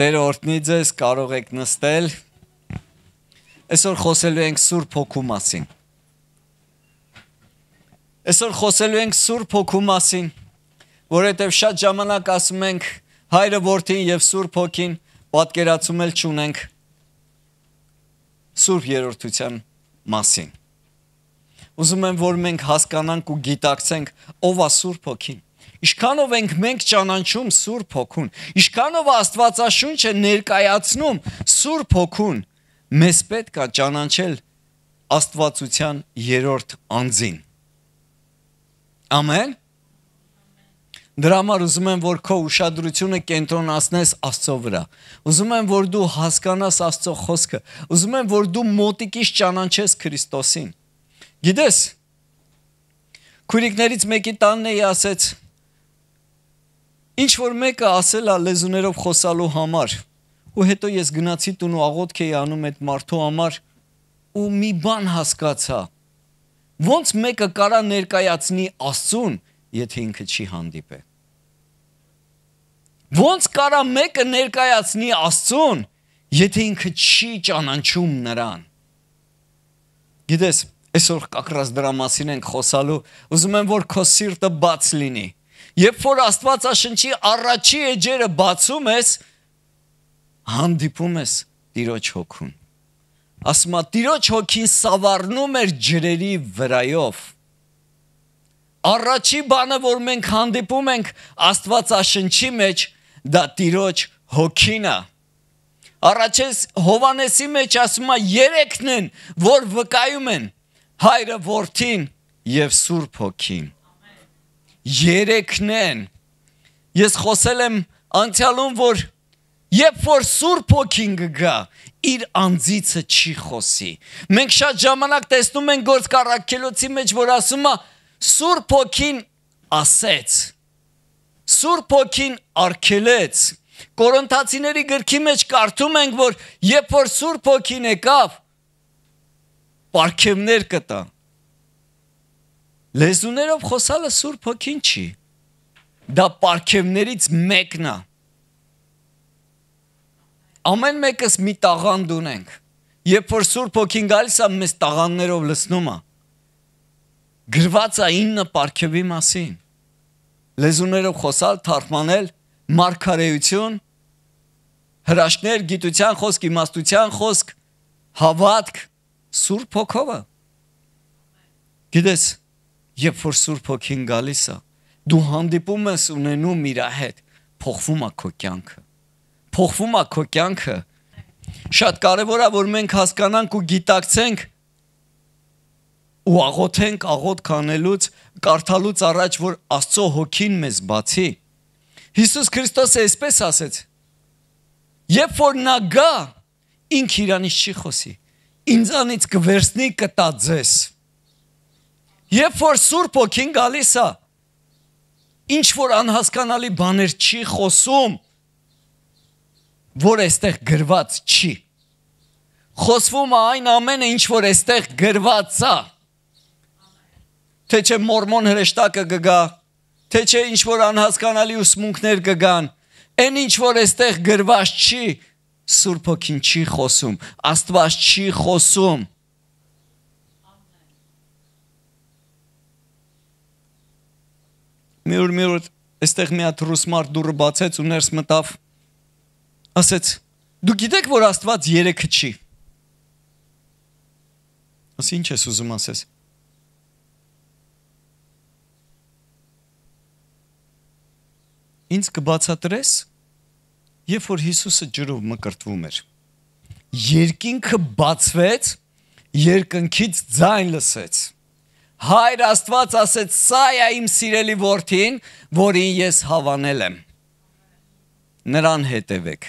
Տեր օրհնի ձեզ, կարող եք նստել։ Այսօր խոսելու ենք Սուրբ Հոգու մասին։ Այսօր խոսելու ենք Սուրբ Հոգու մասին, որովհետև շատ ժամանակ ասում ենք Հայրը Որդին եւ Սուրբ Հոգին պատկերացում էլ չունենք Սուրբ Երորդության մասին։ Ուզում եմ, որ մենք հասկանանք ու գիտակցենք, ով է Սուրբ Հոգին Ինչքանով ենք մենք ճանաչում Սուրբ Հոգուն։ Ինչքանով Աստվածաշունչը ներկայացնում Սուրբ Հոգուն։ Մեզ պետք է ճանաչել Աստվածության երրորդ անձին։ Ամեն։ Դրա համար ուզում եմ, որ քո ուշադրությունը կենտրոնացնես Աստծո վրա։ Ուզում եմ, որ դու հասկանաս Աստծո խոսքը։ Ուզում եմ, որ դու մոտիկից ճանաչես Քրիստոսին։ Գիտես, քուրիկներից մեկի տանն էի ասեց, Ինչ որ մեկը ասել է լեզուներով խոսալու համար, ու հետո ես գնացի տուն ու աղոթք էի անում այդ մարդու համար ու մի բան հասկացա։ Ոնց մեկը կարա ներկայացնի Աստծուն, եթե ինքը չի հանդիպե։ Ոնց կարա մեկը ներկայացնի Աստծուն, եթե ինքը չի ճանաչում նրան։ Գիտես, այսօր կակրած դրա մասին ենք խոսալու, ուզում եմ որ քո սիրտը բաց լինի Երբ որ Աստվածաշնչի առաջի էջերը բացում ես, հանդիպում ես Տիրոջ հոգուն։ Ասում է Տիրոջ հոգին սավառնում էր ջրերի վրայով։ Առաջի բանը, որ մենք հանդիպում ենք Աստվածաշնչի մեջ, դա Տիրոջ հոգին է։ Առաջես Հովանեսի մեջ ասում է երեքն են, որ վկայում են հայրը, որդին եւ Սուրբ հոգին երեքն են։ Ես խոսել եմ անցյալում, որ Երբ որ Սուրբ Օքին գա, իր անձիցը չի խոսի։ Մենք շատ ժամանակ տեսնում ենք գործկառակելոցի մեջ, որ ասում է Սուրբ Օքին ասեց։ Սուրբ Օքին արգելեց։ Կորինթացիների գրքի մեջ կարդում ենք, որ երբ որ Սուրբ Օքին եկավ, պարգևներ կտա։ Լեզուներով խոսալը Սուրբ Հոգին չի։ Դա պարգևներից մեկն է։ Ամեն մեկս մի տաղանդ ունենք։ Երբ որ Սուրբ Հոգին գալիս է, մեզ տաղաններով լցնում է։ Գրված է 9 պարգևի մասին։ Լեզուներով խոսալ, թարգմանել, մարգարեություն, հրաշներ, գիտության խոսք, իմաստության խոսք, հավատք, Սուրբ Հոգովը։ Գիտես, Երբ որ Սուրբ Հոգին գալիս է, դու հանդիպում ես ունենում իր հետ, փոխվում է քո կյանքը։ Փոխվում է քո կյանքը։ Շատ կարևոր է որ մենք հասկանանք ու գիտակցենք ու աղոթենք աղոտ կանելուց, կարդալուց առաջ որ Աստծո Հոգին մեզ բացի։ Հիսուս Քրիստոսը այսպես ասեց. Երբ որ նա գա, ինք իրանից չի խոսի։ Ինձանից կվերցնի կտա ձեզ։ Երբ որ Սուրբ Օքին գալիս է, ինչ որ անհասկանալի բաներ չի խոսում, որ այստեղ գրված չի։ Խոսվում է այն ամենը, ինչ որ այստեղ գրված է։ Թե չէ մորմոն հրեշտակը կգա, թե չէ ինչ որ անհասկանալի ուսմունքներ կգան, այն ինչ որ այստեղ գրված չի, Սուրբ Օքին չի խոսում, Աստված չի խոսում։ մի օր մի օր այստեղ մի հատ ռուս մարդ դուրը բացեց ու ներս մտավ ասեց դու գիտեք որ աստված 3-ը չի ասի ինչ ես ուզում ասես ինձ կբացատրես երբ որ Հիսուսը ջրով մկրտվում էր երկինքը բացվեց երկնքից ձայն լսեց Հայր Աստված ասեց. «Սա է իմ սիրելի որդին, որին ես հավանել եմ»։ Նրան հետևեք։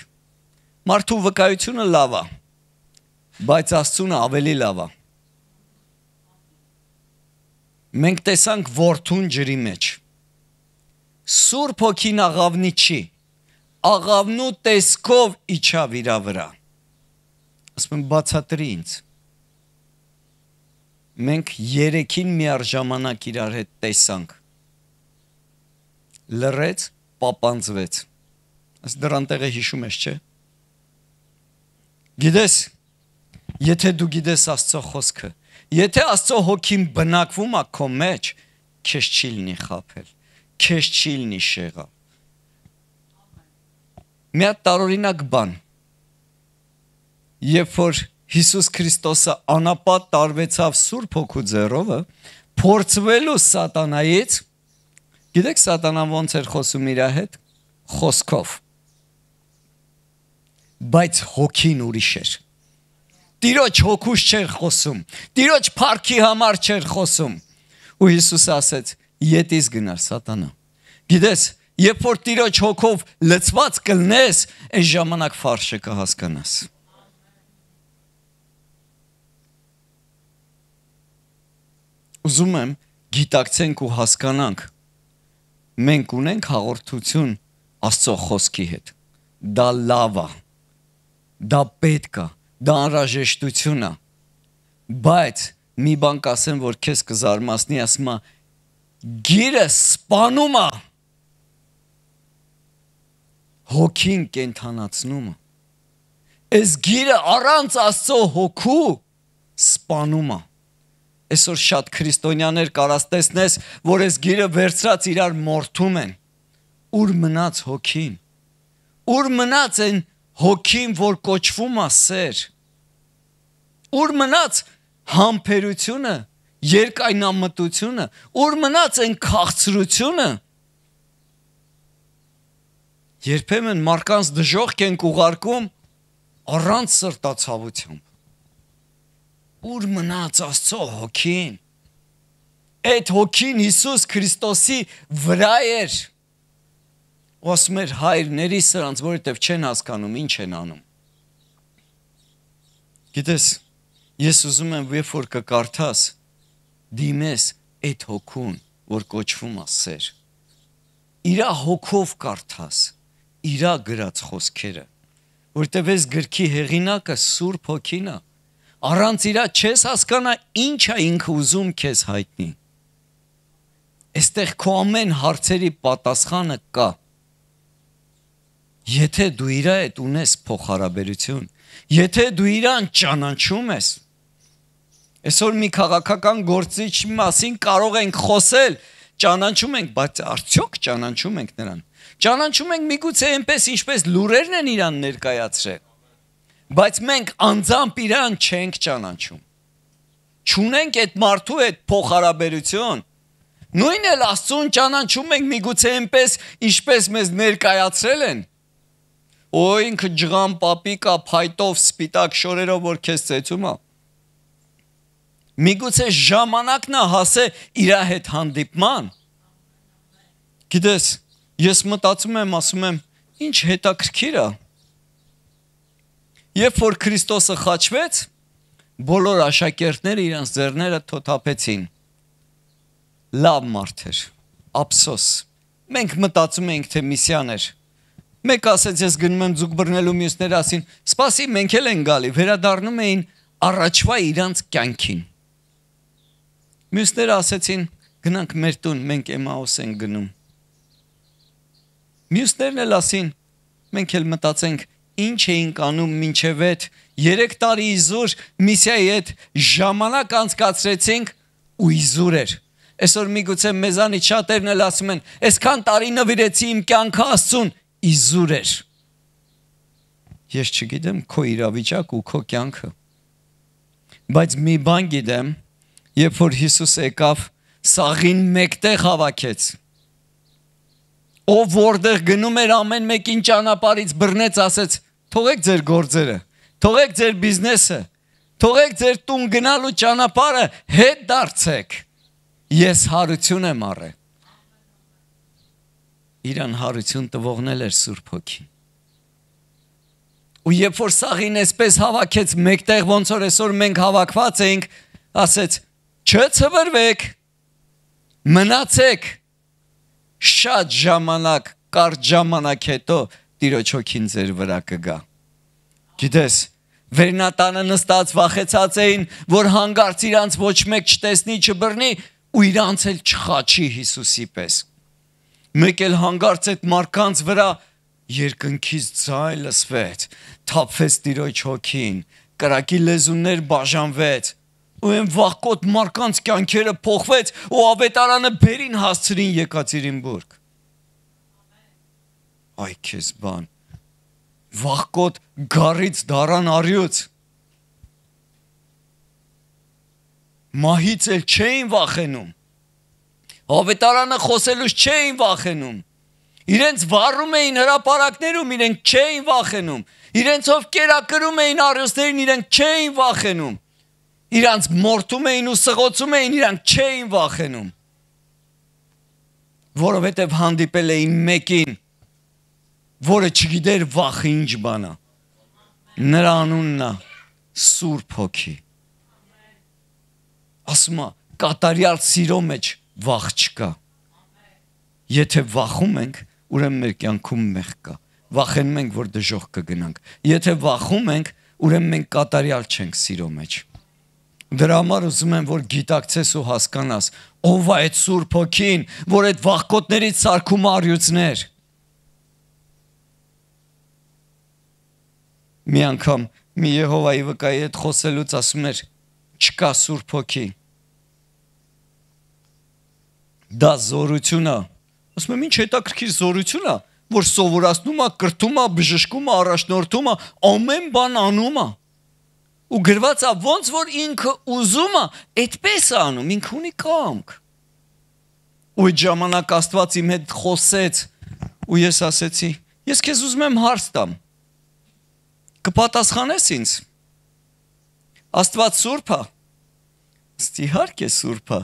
Մարդու վկայությունը լավ է, բայց Աստծուն ավելի լավ է։ Մենք տեսանք որդուն ջրի մեջ։ Սուրբ ոգին աղավնի չի։ Աղավնու տեսքով իջավ իրա վրա։ Ասում եմ բացատրի ինձ մենք երեքին միարժամանակ իրար հետ տեսանք լրեց պապանձվեց ըստ դրան տեղը հիշում ես չէ գիտես եթե դու գիտես աստծո խոսքը եթե աստծո հոգին բնակվում է քո մեջ քեզ չի լինի խափել քեզ չի լինի շեղա մի հատ տարօրինակ բան երբ որ Հիսուս Քրիստոսը անապատ տարվեցավ Սուրբ Հոգու ձեռովը, փորձվելու սատանայից։ Գիտեք սատանան ոնց էր խոսում իր հետ խոսքով։ Բայց հոգին ուրիշ էր։ Տիրոջ հոգուց չէր խոսում։ Տիրոջ փառքի համար չէր խոսում։ Ու Հիսուս ասեց. «Ետից գնար սատանա»։ Գիտես, երբ որ Տիրոջ հոգով լցված կլնես, այն ժամանակ ֆարշը կհասկանաս։ կա ուզում եմ գիտակցենք ու հասկանանք մենք ունենք հաղորդություն Աստծո խոսքի հետ դա լավա դա պետքա դա անհրաժեշտությունա բայց մի բան կասեմ որ քեզ կզարմացնի ասма գիրը սپانում է հոգին կենթանացնում է այս գիրը առանց աստծո հոգու սپانում է Այսօր շատ քրիստոնյաներ կարաս տեսնես, որ այս գիրը վերցրած իրար մորթում են։ Ուր մնաց հոգին։ Ուր մնաց այն հոգին, որ կոչվում է սեր։ Ուր մնաց համբերությունը, երկայնամտությունը, ուր մնաց այն քաղցրությունը։ Երբեմն մարկանց դժողք են ուղարկում առանց սրտացավությամբ ուր մնաց Աստծո հոգին։ Այդ հոգին Հիսուս Քրիստոսի վրա էր։ Ու ասում էր հայրների սրանց, որովհետև չեն հասկանում ինչ են անում։ Գիտես, ես ուզում եմ, երբ որ կկարդաս, դիմես այդ հոգուն, որ կոչվում է սեր։ Իրա հոգով կարդաս, իրա գրած խոսքերը, որտեղ էս գրքի հեղինակը Սուրբ Հոգին է։ հոգինա, Առանց իրա չես հասկանա ինչ է ինքը ուզում քեզ հայտնի։ Այստեղ քո ամեն հարցերի պատասխանը կա։ Եթե դու իրա հետ ունես փոխհարաբերություն, եթե դու իրան ճանաչում ես, այսօր մի քաղաքական գործիչ մասին կարող ենք խոսել, ճանաչում ենք, բայց արդյոք ճանաչում ենք նրան։ Ճանաչում ենք միգուցե այնպես, ինչպես լուրերն են իրան ներկայացրել բայց մենք անձամբ իրան չենք ճանաչում։ Չունենք այդ մարդու այդ փոխհարաբերություն։ Նույնն էլ Աստծուն ճանաչում ենք միգուցե այնպես, ինչպես մեզ ներկայացրել են։ Օ ինքը ջղան պապիկա փայտով սպիտակ շորերով որ քեզ ծեցում է։ Միգուցե ժամանակն է հասե իր հետ հանդիպման։ Գիտես, ես մտածում եմ, ասում եմ, ինչ հետաքրքիր է։ Երբ որ Քրիստոսը խաչվեց, բոլոր աշակերտները իրանց ձեռները թոթափեցին։ Լավ մարդ էր, ափսոս։ Մենք մտածում ենք, թե միսիաներ։ Մեկ ասեց, ես գնում եմ ձուկ բռնելու, մյուսները ասին, սպասի, մենք էլ են գալի, վերադառնում էին առաջվա իրանց կյանքին։ Մյուսները ասեցին, գնանք մեր տուն, մենք Էմաուս ենք գնում։ Մյուսներն էլ ասին, մենք էլ մտածենք, ինչ էինք անում մինչև այդ 3 տարի իզուր միսիայի հետ ժամանակ անցկացրեցինք ու իզուր էր այսօր միգուցե մեզանից շատերն էլ ասում են այսքան տարի նվիրեցի իմ կյանքը աստծուն իզուր էր ես չգիտեմ քո իրավիճակ ու քո կյանքը բայց մի բան գիտեմ երբ որ Հիսուս եկավ սաղին մեկտեղ հավաքեց ով որտեղ գնում էր ամեն մեկին ճանապարից բռնեց, ասեց. թողեք ձեր գործերը, թողեք ձեր բիզնեսը, թողեք ձեր տուն գնալու ճանապարհը, հետ դարձեք։ Ես հարություն եմ առել։ Իրան հարություն տվողն էր Սուրբ Հոգին։ Ու երբ որ սաղին էսպես հավաքեց մեկտեղ ոնց որ այսօր մենք հավաքված ենք, ասեց. «Չը ցվրվեք։ Մնացեք շատ ժամանակ, կարճ ժամանակ հետո Տիրոջ հոգին ձեր վրա կգա։ Գիտես, վերնատանը նստած վախեցած էին, որ հանգարց իրանց ոչ մեկ չտեսնի, չբռնի ու իրանց էլ չխաչի Հիսուսի պես։ Մեկ էլ հանգարց այդ մարկանց վրա երկնքից ցայ լսվեց, թափվեց Տիրոջ հոգին, կրակի լեզուններ բաժանվեց Ույն վախկոտ մարկանց կյանքերը փոխվեց ու ավետարանը բերին հասցրին Եկատերինբուրգ։ Այ քեզ բան։ Վախկոտ գառից դարան արյուց։ Մահից էլ չէին վախենում։ Ավետարանը խոսելուց չէին վախենում։ Իրենց վառում էին հրաապարակներում, իրենք չէին վախենում։ Իրենցով կերակրում էին արյուսներին, իրենք չէին վախենում իրանց մորթում էին ու սղոցում էին, իրանք չէին վախենում։ Որովհետև հանդիպել էին մեկին, որը չգիտեր վախը ինչ բան է։ Նրա անունն է Սուրբ Հոգի։ Ասում է, կատարյալ սիրո մեջ վախ չկա։ Եթե վախում ենք, ուրեմն մեր կյանքում մեղ կա։ Վախենում ենք, որ դժոխք կգնանք։ Եթե վախում ենք, ուրեմն մենք կատարյալ չենք սիրո մեջ։ Դրա համար ուզում եմ, որ գիտակցես ու հասկանաս, ով է այդ Սուրբ Հոգին, որ այդ վախկոտներից սարքում արյուծներ։ Մի անգամ մի Եհովայի վկայի հետ խոսելուց ասում էր, չկա Սուրբ Հոգի։ Դա զորություն է։ Ասում եմ, ինչ հետաքրքիր զորություն է, որ սովորացնում է, կրթում է, բժշկում է, առաջնորդում է, ամեն բան անում է ու գրված է ոնց որ ինքը ուզում է, այդպես է անում, ինքը ունի կամք։ Ու այդ ժամանակ Աստված իմ հետ խոսեց ու ես ասեցի. ես քեզ ուզում եմ հարց տամ։ Կպատասխանես ինձ։ Աստված սուրբ է։ Իհարկե սուրբ է։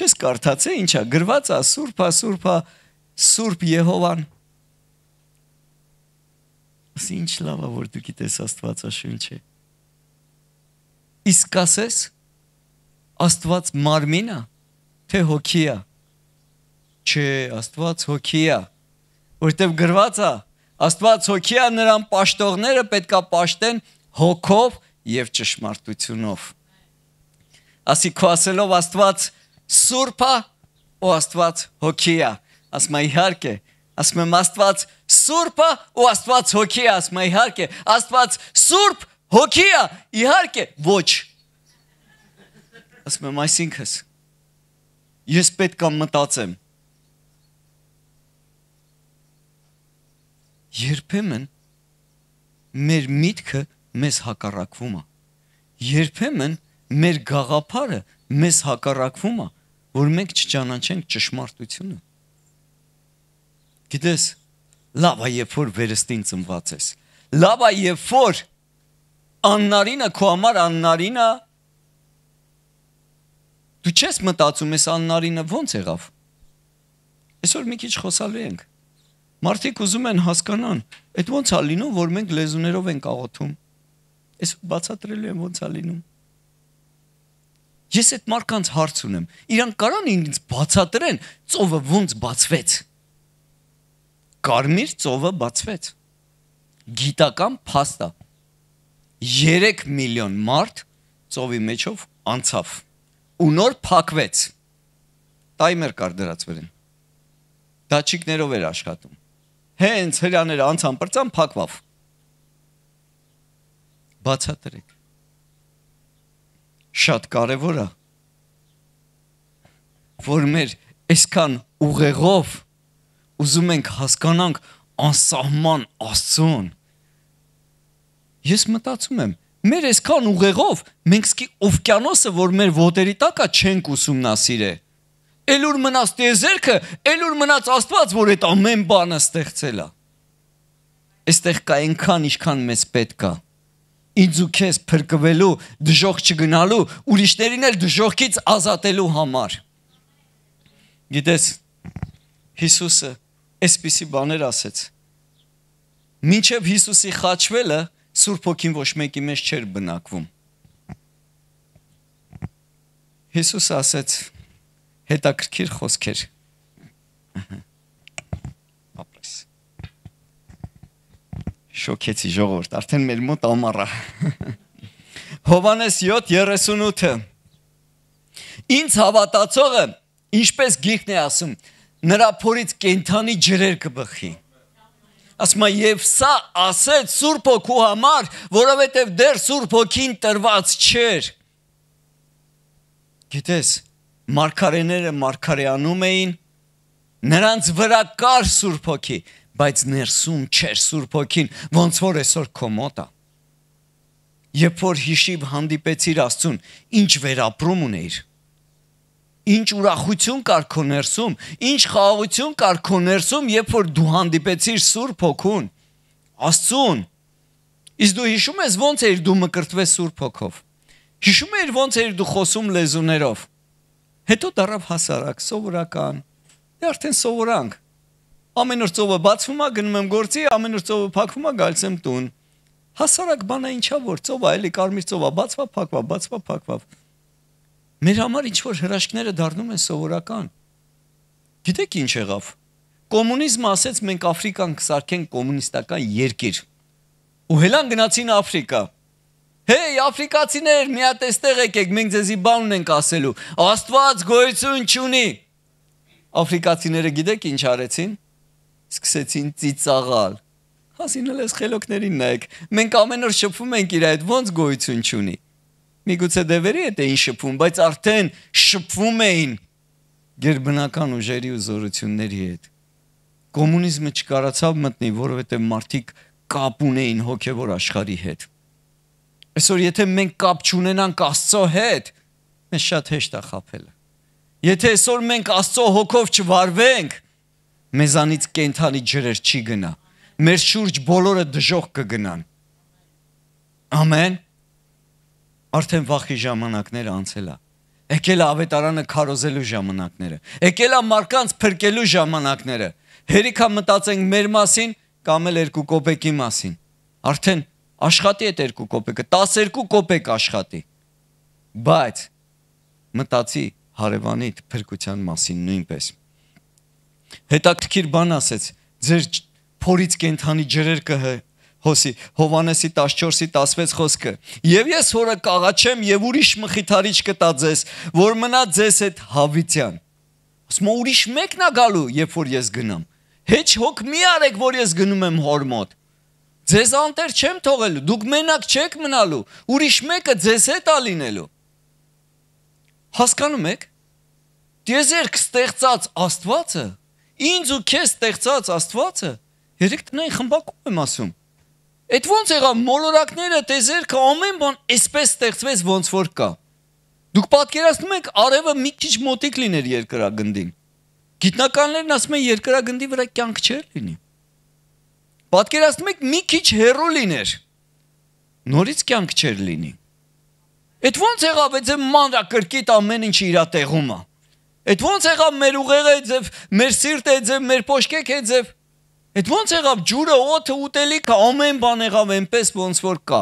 Չես կարդացե ինչա գրված է սուրբ է, սուրբ է, սուրբ Եհովան։ Ինչ լավ է որ դու գիտես Աստվածաշունչը։ Իսկ ասես Աստված մարմինա թե հոգիա։ Չէ, Աստված հոգիա, որտեվ գրված է Աստված հոգիա նրան աշտողները պետքա աշտեն հոգով եւ ճշմարտությունով։ Ասի քո ասելով Աստված սուրբա ու Աստված հոգիա։ Ասում եմ իհարկե, ասում եմ Աստված սուրբա ու Աստված հոգիա, ասում եմ իհարկե, Աստված սուրբ Հոգիա, իհարկե, ոչ։ Ասում եմ, այսինքս ես պետք է մտածեմ։ Երբեմն մեր միտքը մեզ հակառակվում է։ Երբեմն մեր գաղափարը մեզ հակառակվում է, որ մենք չճանաչենք ճշմարտությունը։ Գիտես, լավ է, երբ որ վերստին ծնված ես։ Լավ է, երբ որ աննարինը քո համար աննարինը դու չես մտածում ես աննարինը ո՞նց եղավ այսօր մի քիչ խոսալու ենք մարդիկ ուզում են հասկանան այդ ո՞նց է լինում որ մենք լեզուներով ենք աղոթում ես բացատրելու եմ ո՞նց է լինում ես այդ մարդկանց հարց ունեմ իրանք կարան ինձ բացատրեն ծովը ո՞նց բացվեց կարմիր ծովը բացվեց գիտական փաստա 3 միլիոն մարդ ծովի մեջով անցավ ու նոր փակվեց տայմեր կար դրած վրան դաչիկներով էր աշխատում հենց հրաները անցան պրծան փակվավ բացատրեք շատ կարևոր է որ մեր այսքան ուղեղով ուզում ենք հասկանանք անսահման աստծուն Ես մտածում եմ, մեր այսքան ուղեղով մենք սկի օվկիանոսը, որ մեր ոտերի տակա չենք ուսումնասիրե։ Էլուր մնաց տեզերքը, էլուր մնաց Աստված, որ այդ ամեն բանը ստեղծել է։ Այստեղ կա այնքան, ինչքան մեզ պետք է։ Ինձ ու քեզ փրկվելու, դժոխք չգնալու, ուրիշներին էլ դժոխքից ազատելու համար։ Գիտես, Հիսուսը այսպիսի բաներ ասեց։ Մինչև Հիսուսի խաչվելը Սուրբ ոգին ոչ մեկի մեջ չէր բնակվում։ Հիսուս ասեց հետաքրքիր խոսքեր։ Ապրես։ Շոկեցի ժողովուրդ, արդեն մեր մոտ ամառա։ Հովանես 7:38-ը։ Ինձ հավատացողը, ինչպես գիրքն է ասում, նրա փորից կենթանի ջրեր կբխի ասում է եւ սա ասեց Սուրբ Հոգու համար, որովհետեւ դեռ Սուրբ Հոգին տրված չէր։ Գիտես, մարգարեները մարգարեանում էին, նրանց վրա կար Սուրբ Հոգի, բայց ներսում չէր Սուրբ Հոգին, ոնց որ այսօր քո մոտա։ Երբ որ հիշիվ հանդիպեցիր Աստծուն, ինչ վերապրում ունեիր ինչ ուրախություն կար քո ներսում, ինչ խաղաղություն կար քո ներսում, երբ որ դու հանդիպեցիր Սուրբ Հոգուն, Աստծուն։ Իսկ դու հիշում ես ո՞նց էր դու մկրտվես Սուրբ Հոգով։ Հիշում ես ո՞նց էր դու խոսում լեզուներով։ Հետո դարավ հասարակ, սովորական։ Դե արդեն սովորանք։ Ամեն օր ծովը բացվում է, գնում եմ գործի, ամեն օր ծովը փակվում է, գալիս եմ տուն։ Հասարակ բանա ինչա որ ծովա, էլի կարմիր ծովա, բացվա, փակվա, բացվա, փակվա։ բացվա, բացվա Մեր համար ինչ որ հրաշքները դառնում են սովորական։ Գիտեք ինչ եղավ։ Կոմունիզմը ասեց մենք Աֆրիկան կսարքենք կոմունիստական երկիր։ Ու հելան գնացին Աֆրիկա։ Հեյ, աֆրիկացիներ, մի հատ էստեղ եկեք, մենք ձեզի բան ունենք ասելու։ Աստված գոյություն չունի։ Աֆրիկացիները գիտեք ինչ արեցին։ Սկսեցին ծիծաղալ։ Հասինել էս խելոքներին նայեք։ Մենք ամեն օր շփվում ենք իր հետ, ոնց գոյություն չունի միգուցե դևերի հետ էին շփվում, բայց արդեն շփվում էին գերբնական ուժերի ու զորությունների հետ։ Կոմունիզմը չկարացավ մտնել, որովհետև մարդիկ կապ ունեին հոգևոր աշխարհի հետ։ Այսօր եթե մենք կապ չունենանք Աստծո հետ, մեզ շատ հեշտ է խაფելը։ Եթե այսօր մենք Աստծո հոգով չվարվենք, մեզանից կենթանի ջրեր չի գնա։ Մեր շուրջ բոլորը դժող կգնան։ Ամեն։ Արդեն վախի ժամանակները անցել է։ Եկել է ավետարանը քարոզելու ժամանակները։ Եկել է մարդկանց փրկելու ժամանակները։ Հերիքա մտածենք մեր մասին կամ էլ 2 կոպեկի մասին։ Արդեն աշխատի է 2 կոպեկը, 12 կոպեկ աշխատի։ Բայց մտածի հարևանի փրկության մասին նույնպես։ Հետաքրքիր բան ասեց, ձեր փորից կենթանի ջրեր կհ հոսի Հովանեսի 14-ի 16 խոսքը եւ ես հորը կաղաչեմ եւ ուրիշ մխիթարիչ կտա ձեզ որ մնա ձեզ այդ հավիտյան ասում ուրիշ մեկն է գալու երբ որ ես գնամ հեչ հոգ մի արեք որ ես գնում եմ հոր մոտ ձեզ անտեր չեմ թողելու դուք մենակ չեք մնալու ուրիշ մեկը ձեզ հետ է լինելու հասկանում եք դեզերք ստեղծած աստվածը ինձ ու քեզ ստեղծած աստվածը երեք տնային խմբակում եմ ասում Այդ ո՞նց եղավ մոլորակները, տեզերքը, ամեն բան էսպես ստեղծվեց ոնց որ կա։ Դուք պատկերացնում եք արևը մի քիչ մոտիկ լիներ երկրագնդին։ Գիտնականներն ասում են երկրագնդի վրա կյանք չէր լինի։ Պատկերացնում եք մի քիչ հեռու լիներ։ Նորից կյանք չէր լինի։ Այդ ո՞նց եղավ այդ ձեր մանրակրկիտ ամեն ինչ իր տեղում է։ Այդ ո՞նց եղավ մեր ուղեղը, ձև մեր սիրտը, ձև մեր փոշկեքը, ձև Այդ ո՞նց եղավ ջուրը, օդը, ուտելիքը, ամեն բան եղավ այնպես ոնց որ կա։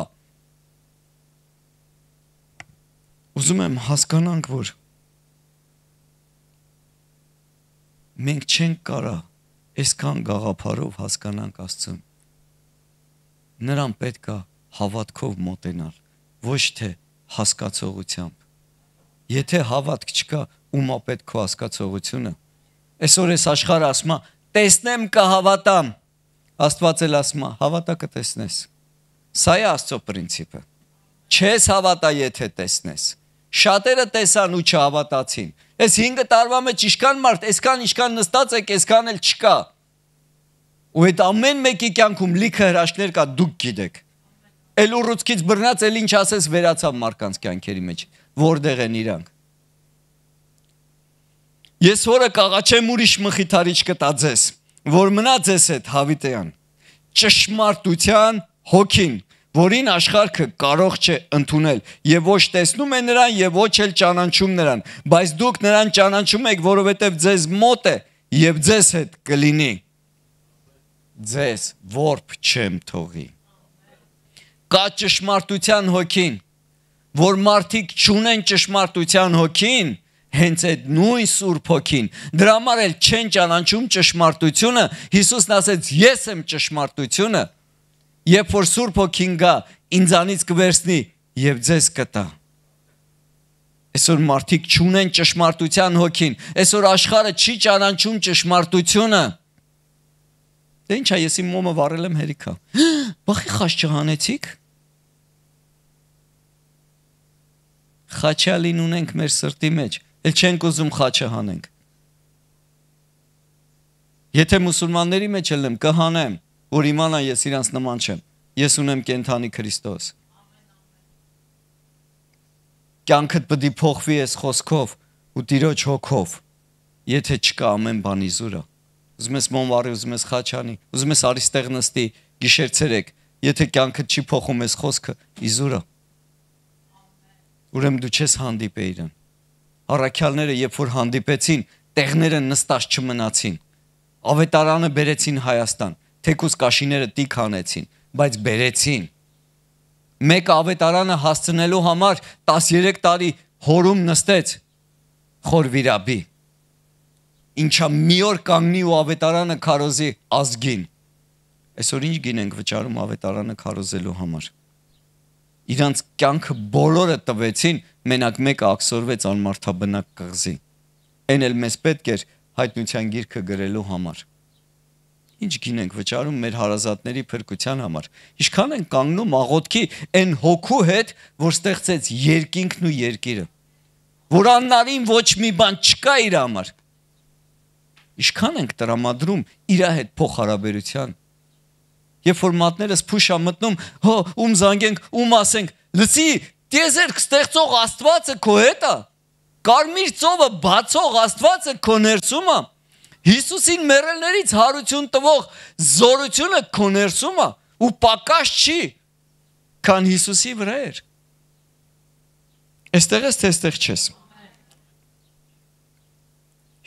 Ուզում եմ հասկանանք, որ մենք չենք կարա այսքան գաղափարով հասկանանք Աստծուն։ Նրան պետք է հավատքով մոտենալ, ոչ թե հասկացողությամբ։ Եթե հավատք չկա, ումա պետք քո հասկացողությունը։ Այսօր այս աշխարհը ասում է տեսնեմ կհավատամ։ Աստված էլ ասում է, հավատա կտեսնես։ Սա է Աստծո principը։ Չես հավատա, եթե տեսնես։ Շատերը տեսան ու չհավատացին։ Այս 5 տարվա մեջ ինչքան մարդ, այսքան ինչքան նստած եք, այսքան էլ չկա։ Ու այդ ամեն մեկի կյանքում լիքը հրաշքներ կա, դուք գիտեք։ Էլ ուռուցքից բռնած, էլ ինչ ասես վերացավ մարդկանց կյանքերի մեջ, որտեղ են իրանք։ Ես որը կաղաչեմ ուրիշ մխիթարիչ կտա ձեզ, որ մնա ձեզ հետ հավիտեան, ճշմարտության հոգին, որին աշխարհը կարող չէ ընդունել եւ ոչ տեսնում է նրան եւ ոչ էլ ճանաչում նրան, բայց դուք նրան ճանաչում եք, որովհետեւ ձեզ մոտ է եւ ձեզ հետ կլինի։ Ձեզ որբ չեմ թողի։ Կա ճշմարտության հոգին, որ մարդիկ չունեն ճշմարտության հոգին, հենց այդ նույն Սուրբ Հոգին։ Դրա համար էլ չեն ճանաչում ճշմարտությունը։ Հիսուսն ասեց. Ես եմ ճշմարտությունը։ Երբ որ Սուրբ Հոգին գա, ինձանից կվերցնի եւ ձեզ կտա։ Այսօր մարդիկ չունեն ճշմարտության հոգին։ Այսօր աշխարհը չի ճանաչում ճշմարտությունը։ Դե ինչա, ես իմ մոմը վառել եմ հերիքա։ Բախի խաչ չհանեցիք։ Խաչալին ունենք մեր սրտի մեջ, էլ չենք ուզում խաչը հանենք։ Եթե մուսուլմանների մեջ էլ եմ, կհանեմ, որ իմանա ես իրանց նման չեմ։ Ես ունեմ կենթանի Քրիստոս։ Կյանքդ պետք է փոխվի այս խոսքով ու Տիրոջ հոգով։ Եթե չկա ամեն բանի զուրը, ուզում ես մոնվարի, ուզում ես խաչանի, ուզում ես արիստեղ նստի գիշեր ցերեկ, եթե կյանքդ չի փոխում այս խոսքը, իզուրը։ Ուրեմն դու չես հանդիպե իրեն առաքյալները երբ որ հանդիպեցին, տեղները նստած չմնացին։ Ավետարանը բերեցին Հայաստան, թեկուս կաշիները տիկ հանեցին, բայց բերեցին։ Մեկ ավետարանը հասցնելու համար 13 տարի հորում նստեց խորվիրաբի։ Ինչա մի օր կանգնի ու ավետարանը քարոզի ազգին։ Այսօր ինչ գին ենք վճարում ավետարանը քարոզելու համար իրանց կյանքը բոլորը տվեցին, մենակ մեկը ակսորվեց անմարթաբնակ կղզի։ Էն էլ մեզ պետք էր հայտնության գիրքը գրելու համար։ Ինչ գինենք վճարում մեր հարազատների փրկության համար։ Ինչքան են կանգնում աղոտքի այն հոգու հետ, որ ստեղծեց երկինքն ու երկիրը։ Որ աննարին ոչ մի բան չկա իր համար։ Ինչքան ենք տրամադրում իր հետ փոխհարաբերության Երբ որ մատներս փուշա մտնում, հո ում զանգենք, ում ասենք, լսի, դեզերք ստեղծող Աստվածը քո հետ է։ Կարմիր ծովը բացող Աստվածը քո ներսում է։ Հիսուսին մեռելներից հարություն տվող զորությունը քո ներսում է ու պակաս չի, քան Հիսուսի վրա էր։ Այստեղ ես թե այստեղ չես։ ես,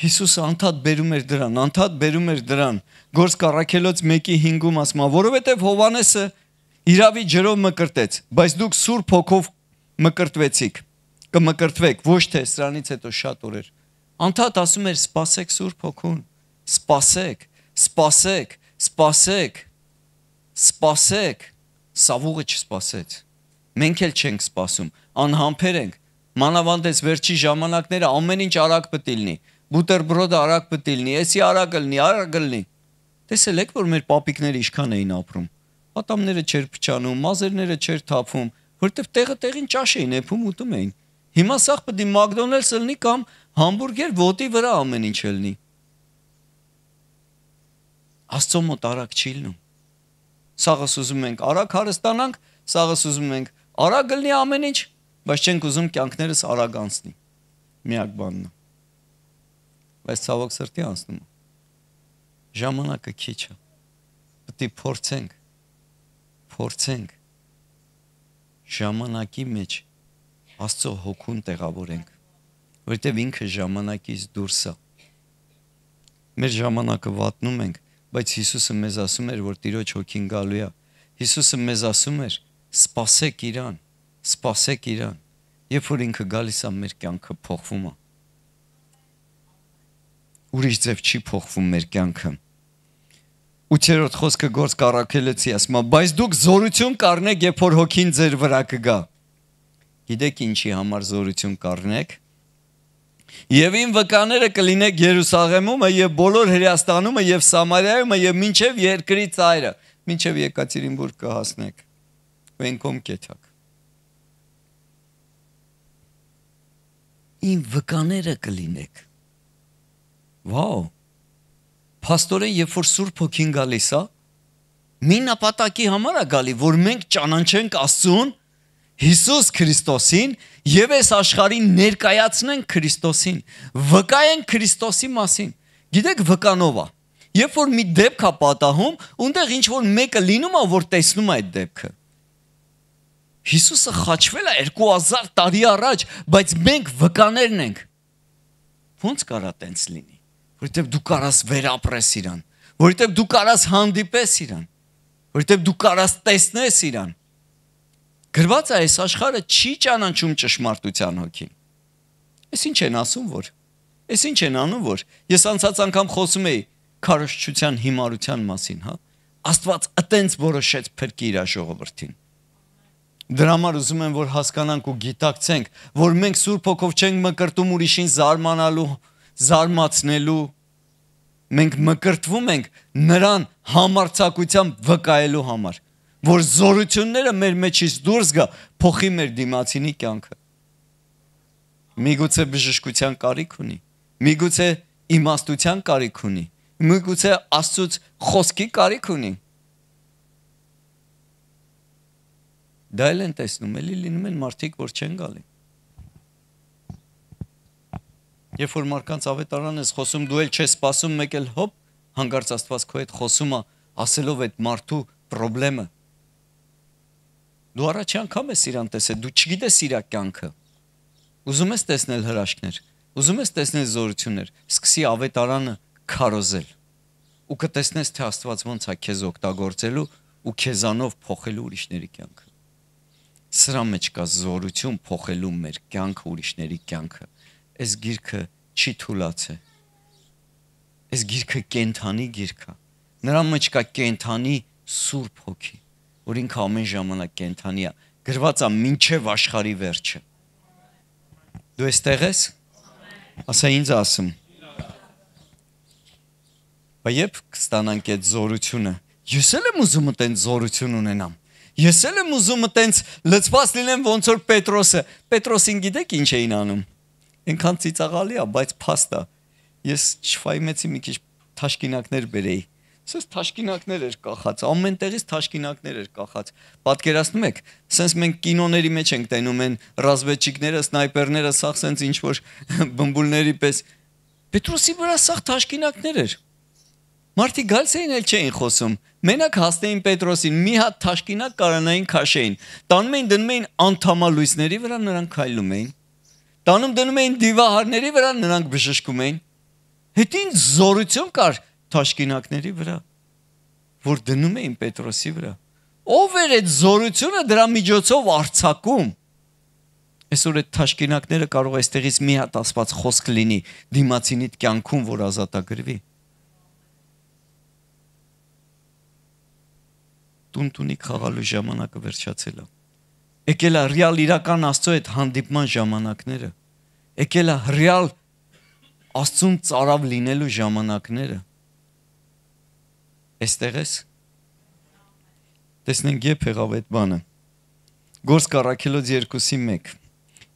Հիսուսը անդադ բերում էր դրան, անդադ բերում էր դրան։ Գործ կառակելոց 1:5-ում ասում է, որովհետև Հովանեսը իրավի ջրով մկրտեց, բայց դուք սուր փոքով մկրտվեցիք։ Կմկրտվեք ոչ թե սրանից հետո շատ օրեր։ Անդադ ասում էր, սпасեք սուր փոքուն, սпасեք, սпасեք, սпасեք, սпасեք։ Սավուղը չսпасեց։ Մենք էլ չենք սпасում, անհամբեր ենք։ Մանավանդես վերջի ժամանակները ամեն ինչ արագ պետք է լինի բուտերբրոդը արագ պետք է լինի, էսի արագ լինի, արագ լինի։ Տեսել եք, որ մեր պապիկները ինչքան էին ապրում։ Պատամները չեր փչանում, մազերները չեր թափում, որտեվ տեղը տեղին ճաշ էին եփում ուտում էին։ Հիմա սա պետք է McDonald's լինի կամ համբուրգեր ոտի վրա ամեն ինչ լինի։ Աստծո մոտ արագ չի լինում։ Սաղս ուզում ենք արագ հարստանանք, սաղս ուզում ենք արագ լինի ամեն ինչ, բայց չենք ուզում կյանքներս արագ անցնի։ Միակ բանն է բայց ցավոք սրտի անցնում։ Ժամանակը քիչ է։ Պետք է փորձենք։ Փորձենք ժամանակի մեջ Աստծո հոգուն տեղավորենք, որովհետև ինքը ժամանակից դուրս է։ Մեր ժամանակը վատնում ենք, բայց Հիսուսը մեզ ասում էր, որ Տիրոջ հոգին գալու է։ Հիսուսը մեզ ասում էր, սпасեք իրան, սпасեք իրան։ Երբ որ ինքը գալիս է, մեր կյանքը փոխվում է ուրիշ ձև չի փոխվում մեր կյանքը։ 8-րդ խոսքը գործ կարակելեցի ասма, բայց դուք զորություն կառնեք, երբ որ հոգին ձեր վրա կգա։ Գիտեք ինչի համար զորություն կառնեք։ Եվ ին վկաները կլինեք Երուսաղեմում եւ բոլոր Հրեաստանում եւ Սամարիայում եւ մինչեւ երկրի ծայրը, մինչեւ Եկատերինբուրգ կհասնեք։ Վենկոմ կեթակ։ Ին վկաները կլինեք Վաո։ Պաստորեն, երբ որ Սուրբ Հոգին գալիս է, մի նպատակի համար է գալի, որ մենք ճանաչենք Աստծուն, Հիսուս Քրիստոսին եւ այս աշխարհին ներկայացնենք Քրիստոսին, վկայենք Քրիստոսի մասին։ Գիտեք, վկանով է։ Երբ որ մի դեպք է պատահում, ունտեղ ինչ որ մեկը լինում է, որ տեսնում է այդ դեպքը։ Հիսուսը խաչվել է 2000 տարի առաջ, բայց մենք վկաներն ենք։ Ոնց կարա տենց լինի որովհետև դու կարաս վերապրես իրան, որովհետև դու կարաս հանդիպես իրան, որովհետև դու կարաս տեսնես իրան։ Գրված է այս աշխարհը չի ճանաչում ճշմարտության հոգին։ Էս ինչ են ասում որ։ Էս ինչ են անում որ։ Ես անցած անգամ խոսում էի քարոշչության հիմարության մասին, հա։ Աստված ըտենց որոշեց փրկի իր ժողովրդին։ Դրա համար ուզում եմ որ հասկանանք ու գիտակցենք, որ մենք Սուրբ Հոգով չենք մկրտում ուրիշին զարմանալու զարմացնելու մենք մկրտվում ենք նրան համարցակությամբ վկայելու համար որ զորությունները մեր մեջից դուրս գա փոխի մեր դիմացինի կյանքը միգուցե բժշկության կարիք ունի միգուցե իմաստության կարիք ունի միգուցե աստծոց խոսքի կարիք ունի դա էլ են տեսնում էլի լինում են մարդիկ որ չեն գալի Երբ որ մարդկանց ավետարան ես խոսում, դու էլ չես սпасում, մեկ էլ հոպ հանկարծ Աստված քո հետ խոսում է, ասելով այդ մարդու խնդրեմը։ Դու առաջի անգամ ես իրան տեսել, դու չգիտես իր կյանքը։ Ուզում ես տեսնել հրաշքներ, ուզում ես տեսնել զորություններ, սկսի ավետարանը քարոզել։ Ու կտեսնես, թե Աստված ոնց է քեզ օգտագործելու ու քեզանով փոխելու ուրիշների կյանքը։ Սրա մեջ կա զորություն փոխելու մեր կյանքը ուրիշների կյանքը այս գիրքը չի թուլացել։ Այս գիրքը կենթանի գիրք է։ Նրա մեջ կա կենթանի Սուրբ Հոգի, որ ինքը ամեն ժամանակ կենթանի է, գրված է մինչև աշխարի վերջը։ Դու էստեղ ես? Ասա ինձ ասում։ Բայց երբ կստանանք այդ զորությունը, ես էլ եմ ուզում այդեն զորություն ունենամ։ Ես էլ եմ ուզում այդենց լծված լինեմ ոնց որ Պետրոսը։ Պետրոսին գիտեք ինչ էին անում։ Ինքան ծիծաղալի է, բայց փաստա։ Ես չվայմեցի մի քիչ թաշկինակներ բերեի։ Սենց թաշկինակներ էր կախած, ամեն տեղից թաշկինակներ էր կախած։ Պատկերացնում եք, սենց մենք կինոների մեջ ենք տենում են ռազմավեճիկները, սնայպերները, սա սենց ինչ որ բմբուլների պես։ Պետրոսի վրա սա թաշկինակներ էր։ Մարտի գալս էին էլ չէին խոսում։ Մենակ հաստեին Պետրոսին, մի հատ թաշկինակ կարանային քաշեին։ Տանում էին դնում էին անթամա լույսների վրա, նրանք քայլում էին տանում դնում էին դիվահարների վրա, նրանք բժշկում էին։ Հետին զորություն կար թաշկինակների վրա, որ դնում էին Պետրոսի վրա։ Ով էր այդ զորությունը դրա միջոցով արցակում։ Այսօր այդ թաշկինակները կարող էստեղից մի հատ ասված խոսք լինի դիմացինիդ կյանքում, որ ազատագրվի։ Տունտունի խաղալու ժամանակը վերջացել է։ Եկել է ռեալ իրական Աստծո այդ հանդիպման ժամանակները եկել է հրյալ Աստծուն ծարավ լինելու ժամանակները։ Այստեղ էս։ Տեսնենք եպ եղավ այդ բանը։ Գործ Կարաքելոց 2:1։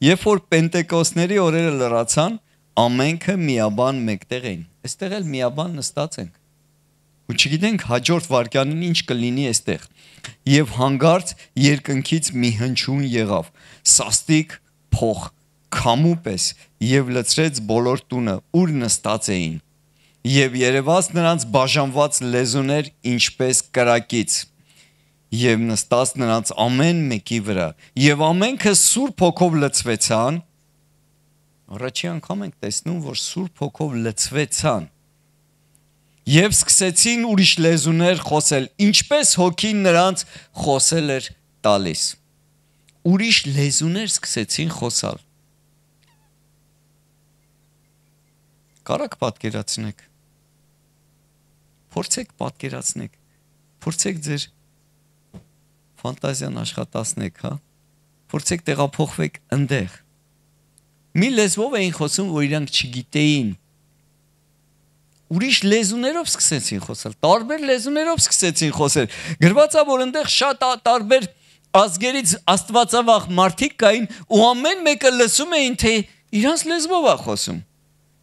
Երբ որ Պենտեկոստների օրերը լրացան, ամենքը միաբան մեկտեղ էին։ Այստեղ էլ միաբան նստած ենք։ Ու չգիտենք հաջորդ վարքյանին ինչ կլինի այստեղ։ Եվ հանգարց երկնքից մի հնչյուն եղավ։ Սաստիկ փող քամու պես եւ լցրեց բոլոր տունը, ուր նստած էին։ Եվ երևաց նրանց բաժանված լեզուներ ինչպես կրակից։ Եվ նստած նրանց ամեն մեկի վրա, եւ ամենքը Սուրբ Հոգով լցվեցան։ Առաջի անգամ ենք տեսնում, որ Սուրբ Հոգով լցվեցան։ Եվ սկսեցին ուրիշ լեզուներ խոսել, ինչպես հոգին նրանց խոսել էր տալիս ուրիշ լեզուներ սկսեցին խոսալ։ Կարակ պատկերացնեք։ Փորձեք պատկերացնեք։ Փորձեք ձեր ֆանտազիան աշխատացնեք, հա։ Փորձեք տեղափոխվեք այնտեղ։ Մի լեզվով էին խոսում, որ իրանք չգիտեին։ Ուրիշ լեզուներով սկսեցին խոսել, տարբեր լեզուներով սկսեցին խոսել։ Գրվածա որ այնտեղ շատ տարբեր ազգերից աստվածավախ մարդիկ կային ու ամեն մեկը լսում էին, թե իրանց լեզվով է խոսում։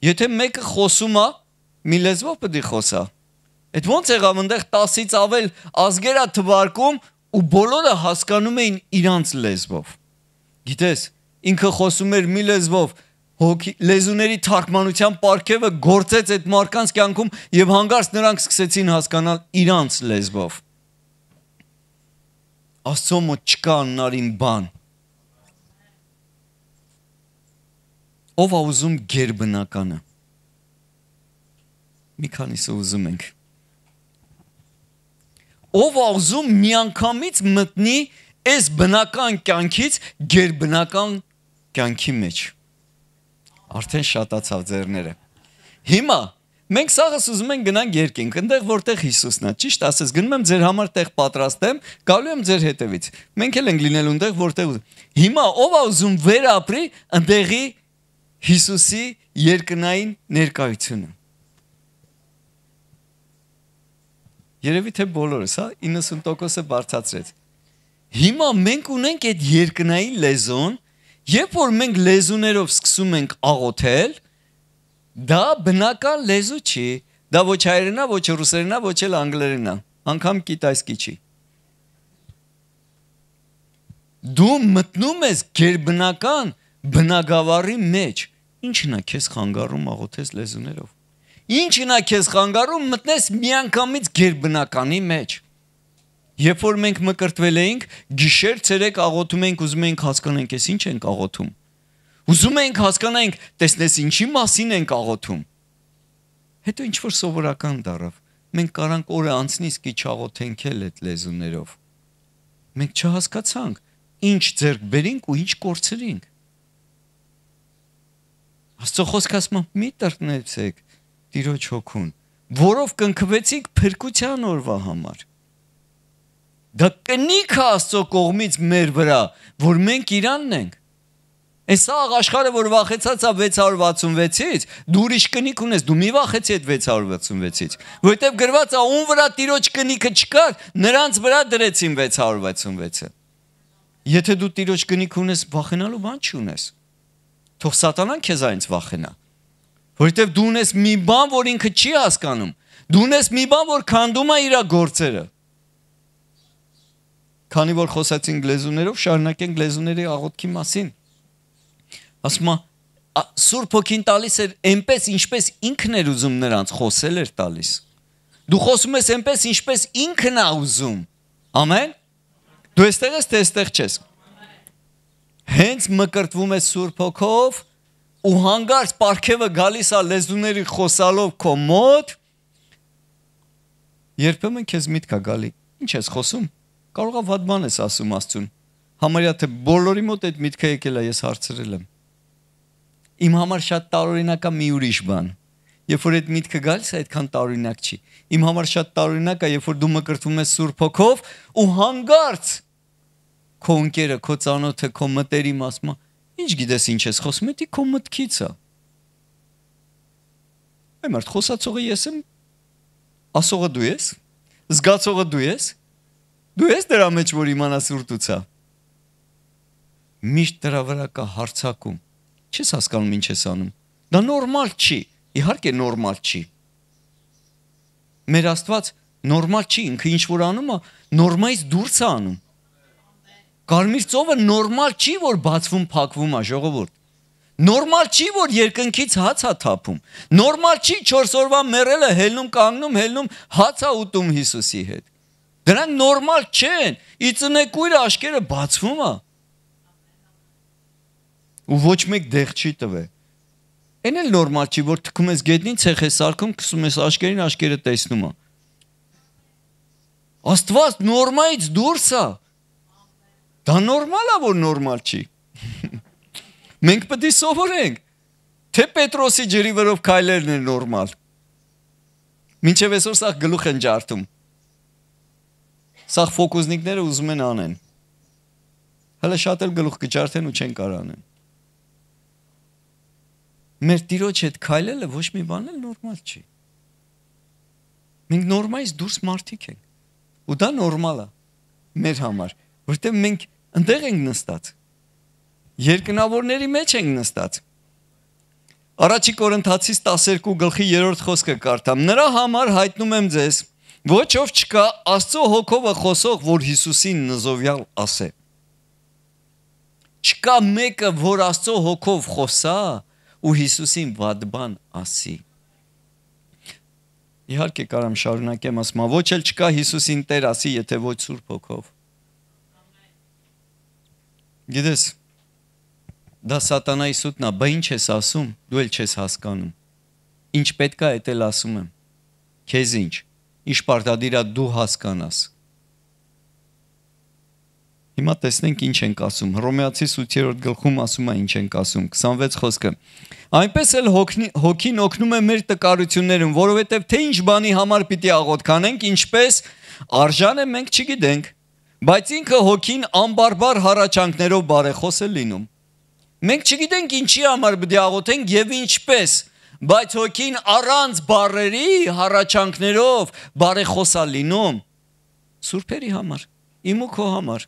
Եթե մեկը խոսում է, մի լեզվով պետք է խոսա։ Այդ ո՞նց եղավ այնտեղ 10-ից ավել ազգերա թվարկում ու բոլորը հասկանում էին իրանց լեզվով։ Գիտես, ինքը խոսում էր մի լեզվով, հոգի լեզուների թարգմանության պարգևը գործեց այդ մարդկանց կյանքում եւ հանգարց նրանք սկսեցին հասկանալ իրանց լեզվով։ Աստծո մոտ չկա աննարին բան։ Ո՞վ է ուզում ģերբնականը։ Մի քանիսը ուզում ենք։ Ո՞վ է ուզում միանգամից մտնի այս բնական կյանքից ģերբնական կյանքի մեջ։ Արդեն շատացավ ձեռները։ Հիմա մենք սաղս ուզում ենք գնանք երկինք, այնտեղ որտեղ Հիսուսն է, ճիշտ ասես, գնում եմ ձեր համար տեղ պատրաստեմ, գալու եմ ձեր հետևից։ Մենք էլ ենք լինելու այնտեղ որտեղ։ Հիմա ով է ուզում վերապրի, այնտեղի Հիսուսի երկնային ներկայությունը։ Երևի թե բոլորս, հա, 90%-ը բարձացրեց։ Հիմա մենք ունենք այդ երկնային լեզուն, երբ որ մենք լեզուներով սկսում ենք աղոթել, դա բնական լեզու չի, դա ոչ հայերենա, ոչ ռուսերենա, ոչ էլ անգլերենա, անգամ կիտայսկի չի։ Դու մտնում ես գերբնական բնագավառի մեջ Ինչն է քեզ խանգարում աղոթես լեզուներով։ Ինչն է քեզ խանգարում մտնես միանգամից ģերբնականի մեջ։ Երբ որ մենք մկրտվել էինք, գիշեր ցերեկ աղոթում ենք, ուզում ենք հասկանանք, ես ինչ ենք աղոթում։ Ուզում ենք հասկանանք, տեսնես ինչի մասին ենք աղոթում։ Հետո ինչ որ սովորական դարավ, մենք կարանք օրը անցնից քիչ աղոթենք էլ այդ լեզուներով։ Մենք չհասկացանք, ինչ ձեռք բերինք ու ինչ կորցրինք։ Աստծո խոսքը ասում է՝ մի տրտնեցեք Տիրոջ հոգուն, որով կնքվեցիք փրկության օրվա համար։ Դա կնիք է Աստծո կողմից մեր վրա, որ մենք Իրանն ենք։ Այս աղ աշխարհը, որ վախեցած է 666-ից, դու ուրիշ կնիք ունես, դու մի վախեցի այդ 666-ից, որովհետև գրված է, ում վրա Տիրոջ կնիքը չկար, նրանց վրա դրեցին 666-ը։ Եթե դու Տիրոջ կնիք ունես, վախենալու բան չունես։ չու Թող սատանան քեզ այնց վախենա։ Որովհետև դու ունես մի բան, որ ինքը չի հասկանում։ Դու ունես մի բան, որ քանդում է իր գործերը։ Քանի որ խոսացին գլեզուներով, շարունակենք գլեզուների աղոթքի մասին։ Ասում է Սուրբ ոգին տալիս էր այնպես, ինչպես ինքն էր ուզում նրանց խոսել էր տալիս։ Դու խոսում ես այնպես, ինչպես ինքն է ուզում։ Ամեն։ Դու այստեղ ես, թե այստեղ չես հենց մկրտվում ես Սուրբ Հոգով ու հանգարց պարքևը գալիս է լեզուների խոսալով քո մոտ երբեմն քեզ միտքա գալի ինչ ես խոսում կարողա վատ բան ես ասում աստծուն համարյա թե բոլորի մոտ այդ միտքը եկել է ես հարցրել եմ իմ համար շատ տարօրինակ է մի ուրիշ բան երբ որ այդ միտքը գալիս է այդքան տարօրինակ չի իմ համար շատ տարօրինակ է երբ որ դու մկրտվում ես Սուրբ Հոգով ու հանգարց քո ընկերը, քո ծանոթը, քո մտերիմ ասմա, ինչ գիտես ինչ ես խոսում, դա քո մտքից է։ Այ մարդ խոսածողը ես եմ, ասողը դու ես, զգացողը դու ես։ Դու ես դրա մեջ, որ իմանասուրտուց է։ Միշտ դրա վրա կա հարցակում։ Չես հասկանում ինչ ես անում։ Դա նորմալ չի, իհարկե նորմալ չի։ Մեր Աստված նորմալ չի, ինքը ինչ որ անում է, նորմայից դուրս է անում։ Կարմիր ծովը նորմալ չի, որ բացվում, փակվում է, ժողովուրդ։ Նորմալ չի, որ երկնքից հաց է թափում։ Նորմալ չի 4 օրվա մեռելը հելնում կանգնում, հելնում հաց է ուտում Հիսուսի հետ։ Դրանք նորմալ չեն։ Իծնեկույր աշկերը բացվում է։ Ու ոչ մեկ դեղ չի տվել։ Էն էլ նորմալ չի, որ թքում ես գետնին, ցեխ ես սարկում, քսում ես աշկերին, աշկերը տեսնում է։ Աստված նորմայից դուրս է։ Դա նորմալ է, որ նորմալ չի։ Մենք պետք է սովորենք, թե Պետրոսի ջրի վրով քայլերն են նորմալ։ Մինչև այսօր սա գլուխ են ջարդում։ Սա ֆոկուսնիկները ուզում են անեն։ Հələ շատ էլ գլուխ կջարդեն ու չեն կարող անեն։ Մեր տիրոջ հետ քայլելը ոչ մի բան էլ նորմալ չի։ Մենք նորմալից դուրս մարդիկ ենք։ Ու դա նորմալ է մեր համար որտեղ մենք ընդեղ ենք նստած։ Երկնավորների մեջ ենք նստած։ Առաջի Կորինթացից 12 գլխի 3-րդ խոսքը կարդամ։ Նրա համար հայտնում եմ ձեզ, ոչ ով չկա Աստծո հոգովը խոսող, որ Հիսուսին նզովյալ ասե։ Չկա մեկը, որ Աստծո հոգով խոսա ու Հիսուսին վատ բան ասի։ Իհարկե կարամ շարունակեմ ասма, ոչ էլ չկա Հիսուսին Տեր ասի, եթե ոչ Սուրբ Հոգով։ Գիտես, դա սատանայի սուտն է, բա ինչ ես ասում, դու էլ չես հասկանում։ Ինչ պետք է, դա էլ ասում եմ։ Քեզ ինչ։ Ինչ պարտադիր է դու հասկանաս։ Հիմա տեսնենք ինչ ենք ասում։ Հռոմեացի 8-րդ գլխում ասում է ինչ ենք ասում 26 խոսքը։ Այնպես էլ հոգնի, հոգին օգնում է մեր տկարություններում, որովհետև թե ինչ բանի համար պիտի աղոթքանենք, ինչպես արժան է մենք չգիտենք։ Բայց ինքը հոգին անբարբար հառաչանքներով բարեխոս է լինում։ Մենք չգիտենք ինչի համար պետք է աղոթենք եւ ինչպես, բայց հոգին առանց բարերի հառաչանքներով բարեխոս է լինում սուրբերի համար, իմ ու քո համար։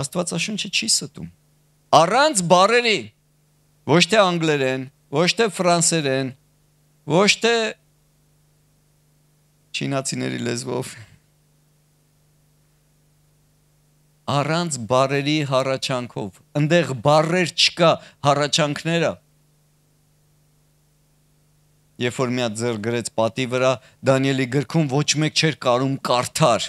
Աստվածաշունչը չի ստում։ Առանց բարերի ոչ թե անգլերեն, ոչ թե ֆրանսերեն, ոչ թե չինացիների լեզվով առանց բարերի հառաչանքով այնտեղ բարեր չկա հառաչանքները երբ որ մի հատ ձեր գրեց պատի վրա դանիելի գրքում ոչ մեկ չէր կարում կարդար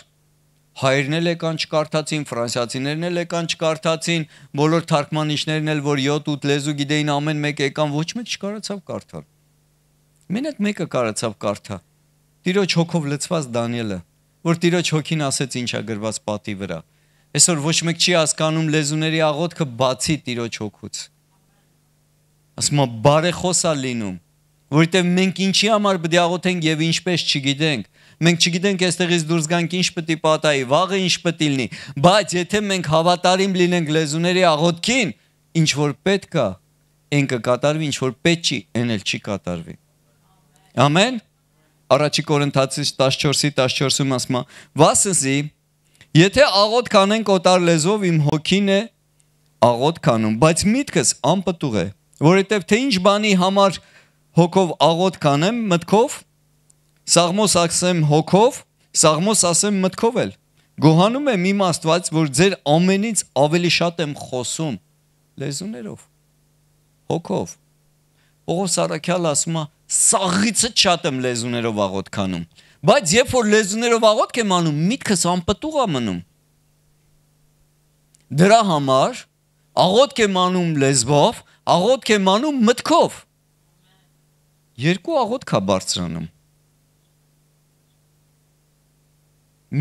հայերն էլ եկան չկարդացին ֆրանսիացիներն էլ եկան չկարդացին բոլոր թարգմանիչներն էլ որ 7-8 լեզու գիտեին ամեն մեկ եկան ոչ մեկ չկարացավ կարդալ մենակ մեկը կարացավ կարդալ Տիրոջ հոգով լցված Դանիելը, որ Տիրոջ հոգին ասեց ինչա գրված պատի վրա։ Այսօր ոչ մեկ չի հասկանում լեզուների աղոթքը բացի Տիրոջ հոգուց։ Ասում է բարեխոսա լինում, որովհետև մենք ինչի համար պետք է աղոթենք եւ ինչպես չգիտենք։ Մենք չգիտենք այստեղից դուրս գանք ինչ պետք է պատահի, վաղը ինչ պետք լինի, բայց եթե մենք հավատարիմ լինենք լեզուների աղոթքին, ինչ որ պետք է, այն կկատարվի, ինչ որ պետք չի, այն էլ չի կատարվի։ Ամեն։ Ամեն առաջի Կորինթացից 14-ի 14-ում ասում է. «Վասնզի եթե աղոտ կանեն կոտար լեզով իմ հոգին է աղոտ կանում, բայց միտքս անպտուղ է, որովհետև թե ինչ բանի համար հոգով աղոտ կանեմ, մտքով սաղմոս ասեմ հոգով, սաղմոս ասեմ մտքով էլ։ Գոհանում եմ իմ Աստված, որ ձեր ամենից ավելի շատ եմ խոսում լեզուներով, հոգով։ Պողոս Արաքյալը ասում է սաղիցը շատ եմ լեզուներով աղոթքանում։ Բայց երբ որ լեզուներով աղոթք եմ անում, միտքս անպտուղ է մնում։ Դրա համար աղոթք եմ անում լեզվով, աղոթք եմ անում մտքով։ Երկու աղոթք է բարձրանում։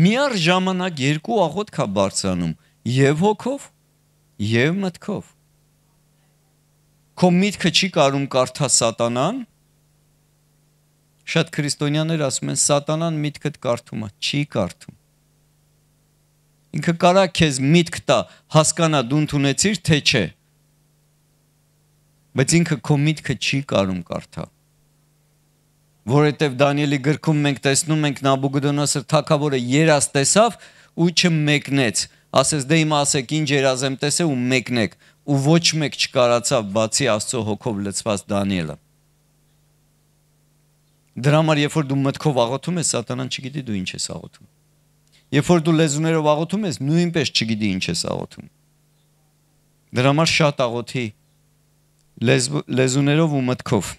Միար ժամանակ երկու աղոթք է բարձրանում, եւ հոգով, եւ մտքով։ Քո միտքը չի կարում կարդա սատանան, Շատ քրիստոնյաներ ասում են սատանան միտքդ կարդում է, չի կարդում։ Ինքը կարա քեզ միտք տա, հասկանա դու ընդունեցիր թե չէ։ Բայց ինքը քո միտքը չի կարում կարդա։ Որովհետև Դանիելի գրքում մենք տեսնում ենք Նաբուգոդոնոսը թակավորը երաս տեսավ ու չմեկնեց։ Ասես դե հիմա ասեք ինչ երազեմ տեսե ու մեկնեք ու ոչ մեկ չկարացավ բացի Աստծո հոգով լցված Դանիելը։ Դրա համար երբ որ դու մտքով աղոթում ես, սատանան չգիտի դու ինչ ես աղոթում։ Երբ որ դու լեզուներով աղոթում ես, նույնպես չգիտի ինչ ես աղոթում։ Դրա համար շատ աղոթի լեզուներով ու մտքով։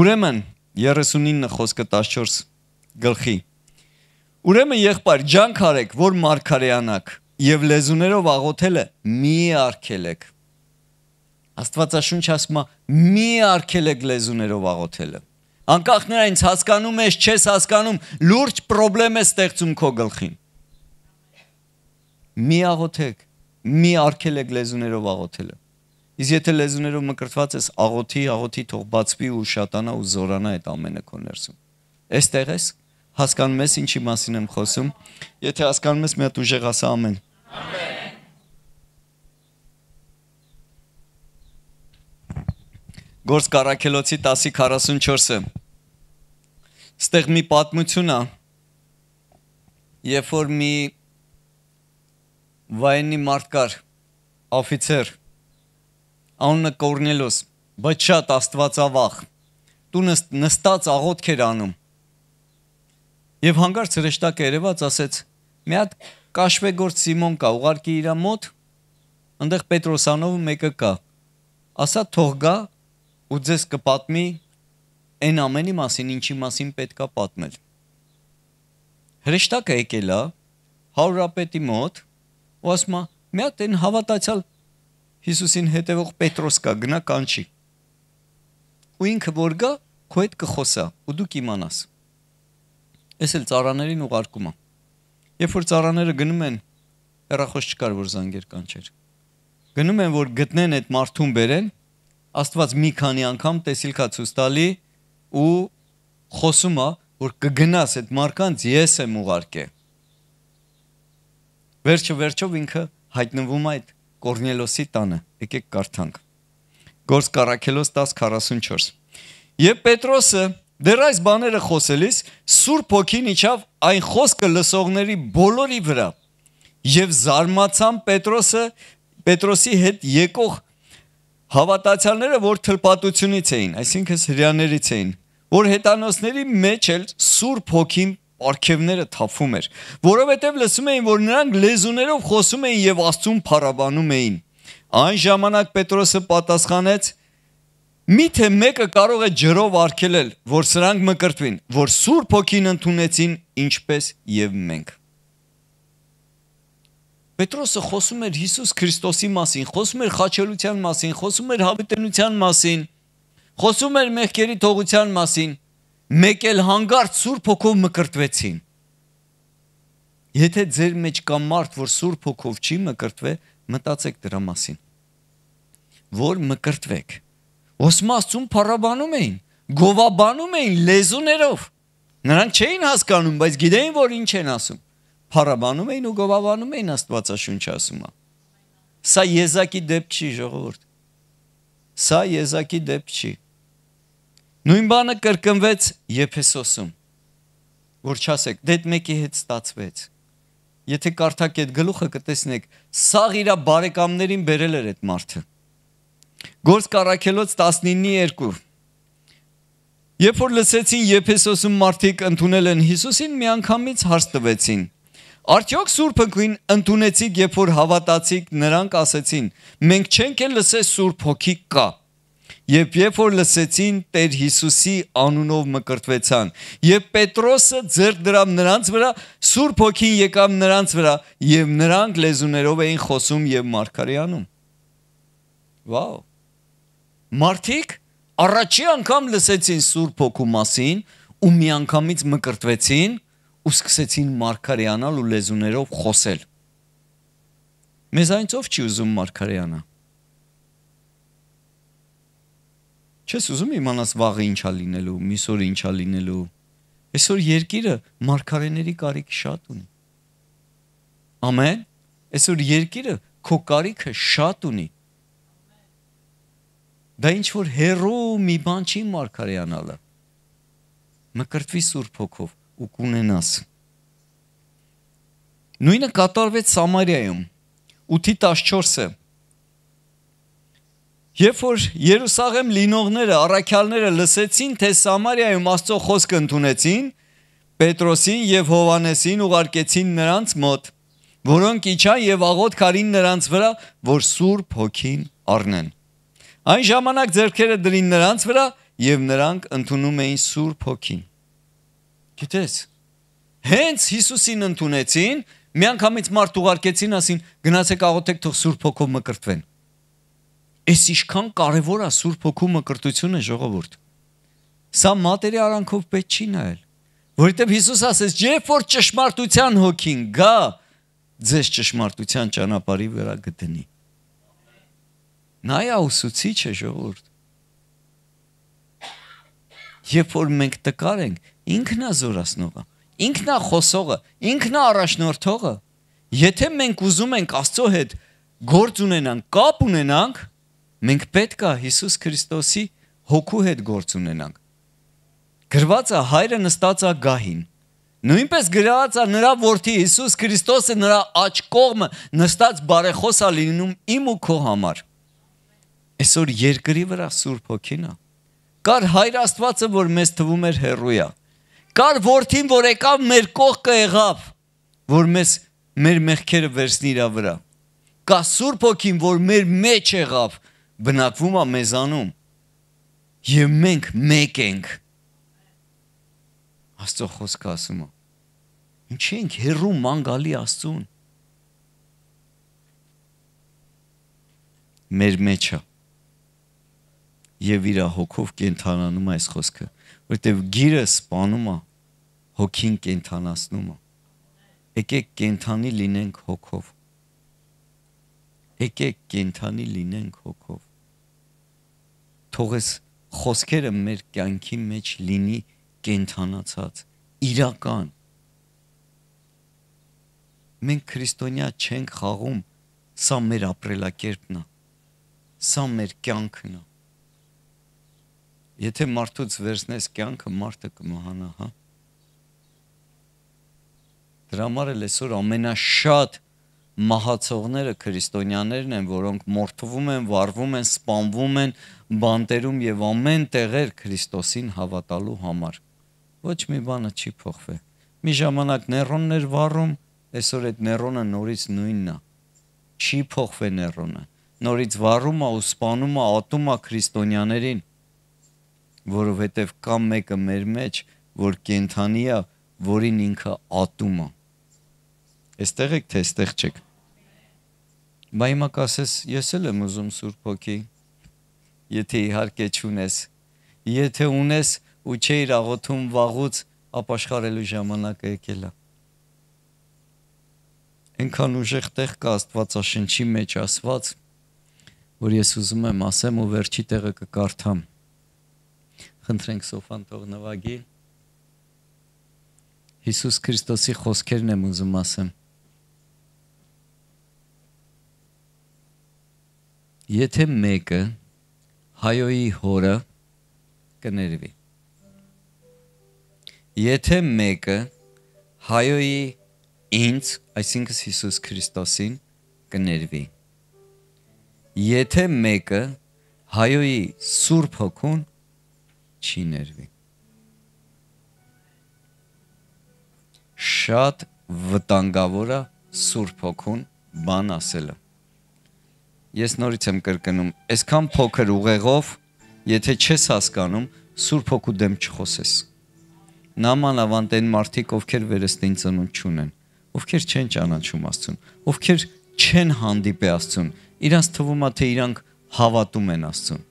Ուրեմն 39 խոսքը 14 գլխի։ Ուրեմն եղբայր, ջանք արեք, որ մարգարեանաք եւ լեզուներով աղոթելը մի արգելեք։ Աստվածաշունչ ասում է՝ մի արգելեք լեզուներով աղոթելը անկախ նրանից հասկանում ես, չես հասկանում, լուրջ խնդրեմ է ստեղծում քո գլխին։ Մի աղոթեք, մի արկելեք լեզուներով աղոթելը։ Իսկ եթե լեզուներով մկրտված ես, աղոթի, աղոթի թող բացվի ու շատանա ու զորանա այդ ամենը քո ներսում։ Էստեղ ես հասկանում ես ինչի մասին եմ խոսում։ Եթե հասկանում ես, մի հատ ուժեղ ասա ամեն։ Ամեն։ Գործ Կարաքելոցի 10:44-ը Ստեղ մի պատմություն է։ Երբ որ մի վայնի մարդ կար, օֆիցեր, անունը Կորնելոս, բայց շատ աստվածավախ։ Տու նստած աղոթք էր անում։ Եվ հանգարց հրեշտակը երևաց ասեց. «Մի հատ կաշվեգործ Սիմոն կա, ուղարկի իր մոտ, այնտեղ Պետրոսանով մեկը կա։ Ասա թող գա ու ձեզ կպատմի այն ամենի մասին, ինչի մասին պետքա պատմել։ Հրեշտակը եկել է հարուրապետի մոտ, ու ասում է՝ «Մի հատ այն հավատացյալ Հիսուսին հետևող Պետրոս կա, գնա կանչի»։ Ու ինքը որ գա, քո հետ կխոսա, ու դու կիմանաս։ Էս էլ ծառաներին ուղարկում է։ Երբ որ ծառաները գնում են, հեռախոս չկար, որ զանգեր կանչեր։ Գնում են, որ գտնեն այդ մարդուն բերեն, Աստված մի քանի անգամ տեսիլքա ցույց տալի, ու խոսում է, որ կգնաս այդ մարդկանց ես եմ ուղարկե։ Վերջը վերջով ինքը հայտնվում է այդ Կորնելոսի տանը։ Եկեք կարդանք։ Գործ Կարաքելոս 10:44։ Եվ Պետրոսը դեռ այս բաները խոսելիս Սուրբ Հոգին իջավ այն խոսքը լսողների բոլորի վրա։ Եվ զարմացան Պետրոսը Պետրոսի հետ եկող հավատացյալները, որ թլպատությունից էին, այսինքն հрьяաներից էին, որ հետանոսների մեջ էլ Սուրբ Հոգին արքևները թափում էր, որովհետև լսում էին, որ նրանք լեզուներով խոսում էին եւ Աստծուն փառաբանում էին։ Այն ժամանակ Պետրոսը պատասխանեց. Միթե մեկը կարող է ջրով արկելել, որ սրանք մկրտվին, որ Սուրբ Հոգին ընդունեցին ինչպես եւ մենք։ Պետրոսը խոսում էր Հիսուս Քրիստոսի մասին, խոսում էր խաչելության մասին, խոսում էր հավիտենության մասին, մասին խոսում էր մեղքերի թողության մասին, մեկ էլ հանգարտ Սուրբ Հոգով մկրտվեցին։ Եթե ձեր մեջ կա մարդ, որ Սուրբ Հոգով չի մկրտվել, մտածեք դրա մասին։ Որ մկրտվեք։ Ոսմասցուն փառաբանում էին, գովաբանում էին լեզուներով։ Նրանք չէին հասկանում, բայց գիտեին, որ ինչ են ասում։ Փառաբանում էին ու գովաբանում էին Աստվածաշունչը ասում է։ Սա Եզակի դեպք չի, ժողովուրդ։ Սա Եզակի դեպք չի։ ժողորդ, Նույն բանը կրկնվեց Եփեսոսում, որ չասեք, դե այդ մեկի հետ ստացվեց։ Եթե կարդակ այդ գլուխը կտեսնեք, սաղ իր բարեկամներին բերել էր այդ մարդը։ Գործ Կարաքելոց 19:2 Երբ որ լսեցին Եփեսոսում մարդիկ ընդունել են Հիսուսին, միանգամից հարց տվեցին. Արդյոք Սուրբ Հոգին ընդունեցիք, երբ որ հավատացիք, նրանք ասեցին. մենք չենք էլ լսել Սուրբ Հոգի կա Եվ երբ որ լսեցին Տեր Հիսուսի անունով մկրտվեցան։ Եվ Պետրոսը ձեռք դրավ նրանց վրա, Սուրբ Հոգին եկավ նրանց վրա, եւ նրանք լեզուներով էին խոսում եւ մարգարեանում։ Վաո։ Մարդիկ առաջի անգամ լսեցին Սուրբ Հոգու մասին ու միանգամից մկրտվեցին ու սկսեցին մարգարեանալ ու լեզուներով խոսել։ Մեզ այնտեղ չի ուզում մարգարեանալ Չես ուզում իմանաս վաղը ինչա լինելու, միսօր ինչա լինելու։ Այսօր երկիրը մարգարեների կարիք շատ ունի։ Ամեն։ Այսօր երկիրը քո կարիքը շատ ունի։ Դա ինչ որ հերո մի բան չի մարգարեանալը։ Մկրտվի Սուրբ Հոգով ու կունենաս։ Նույնը կատարվեց Սամարիայում 8:14-ը Երբ որ Երուսաղեմ լինողները, առաքյալները լսեցին, թե Սամարիայում Աստծո խոսքը ընդունեցին, Պետրոսին եւ Հովանեսին ուղարկեցին նրանց մոտ, որոնք իջան եւ աղոտ քարին նրանց վրա, որ Սուրբ Հոգին առնեն։ Այն ժամանակ ձեռքերը դրին նրանց վրա եւ նրանք ընդունում էին Սուրբ Հոգին։ Գիտես, հենց Հիսուսին ընդունեցին, միանգամից մարդ ուղարկեցին, ասին՝ գնացեք աղոթեք, թող Սուրբ Հոգով մկրտվեն։ Էս ինչքան կարևոր է Սուրբ Հոգու մկրտությունը ժողովուրդ։ Սա մատերի արանքով պետք չի նայել, որովհետև Հիսուս ասեց, երբ որ ճշմարտության հոգին գա, ձեզ ճշմարտության ճանապարհի վրա գտնի։ Նայ աուսուցիչ է ժողովուրդ։ Երբ որ մենք տկար ենք, ինքնա զորացնողը, ինքնա խոսողը, ինքնա առաջնորդողը, եթե մենք ուզում ենք Աստծո հետ գործ ունենանք, կապ ունենանք, Մենք պետք է Հիսուս Քրիստոսի հոգու հետ գործ ունենանք։ Գրված է հայրը նստած է գահին։ Նույնպես գրված է նրա որդի Հիսուս Քրիստոսը նրա աջ կողմը նստած բարեխոս է լինում իմ ու քո համար։ Այսօր երկրի վրա Սուրբ Հոգին է։ Կար Հայր Աստվածը, որ մեզ թվում էր հերոյա։ Կար որդին, որ եկավ մեր կողքը եղավ, որ մեզ մեր մեղքերը վերցնի իր վրա։ Կա Սուրբ Հոգին, որ մեր մեջ եղավ, բնակվում է մեզանում եւ մենք մեկ ենք Աստծո խոսքը ասում է ինչ ենք հերու ման գալի Աստծուն մեր մեջը եւ իր հոգով կենթանանում է այս խոսքը որտեւ գիրը սپانում է հոգին կենթանացնում է եկեք կենթանի լինենք հոգով եկեք կենթանի լինենք հոգով թողես խոսքերը մեր կյանքի մեջ լինի կենթանացած, իրական։ Մենք քրիստոնյա չենք խաղում, սա մեր ապրելակերպն է։ Սա մեր կյանքն է։ Եթե մարդուց վերցնես կյանքը, մարդը կմահանա, հա։ Դրա համար էլ այսօր ամենաշատ մահացողները քրիստոնյաներն են, որոնք մորթվում են, վառվում են, սպանվում են, բանտերում եւ ամեն տեղեր Քրիստոսին հավատալու համար։ Ոչ մի բանը չի փոխվել։ Մի ժամանակ Ներոնն էր վառում, այսօր այդ Ներոնը նորից նույնն է։ Չի փոխվել Ներոնը։ Նորից վառում է ու սپانում է, ատում է քրիստոնյաներին, որովհետեւ կամ մեկը մեր մեջ, որ կենթանի է, որին ինքը ատում է։ Այստեղ եք թե այստեղ չեք։ Բայց հիմա կասես, ես էլ եմ ուզում Սուրբ Հոգի եթե իհարկե չունես։ Եթե ունես ու չէիր աղոթում վաղուց, ապաշխարելու ժամանակը եկել է։ Այնքան ուժեղ տեղ կա Աստվածաշնչի մեջ ասված, որ ես ուզում եմ ասեմ ու վերջի տեղը կկարդամ։ Խնդրենք Սոֆան թող նվագի։ Հիսուս Քրիստոսի խոսքերն եմ ուզում ասեմ։ Եթե մեկը հայոյի հորը կներվի։ Եթե մեկը հայոյի ինձ, այսինքն Հիսուս Քրիստոսին կներվի։ Եթե մեկը հայոյի Սուրբ Հոգուն չի ներվի։ Շատ վտանգավոր է Սուրբ Հոգուն բան ասելը։ Ես նորից եմ կրկնում, այսքան փոքր ուղեղով, եթե չես հասկանում, Սուրբ Հոգու դեմ չխոսես։ Նաման ավանտ այն մարդիկ, ովքեր վերստին ծնունդ չունեն, ովքեր չեն ճանաչում Աստծուն, ովքեր չեն հանդիպի Աստծուն, իրանց թվում է թե իրանք հավատում են Աստծուն։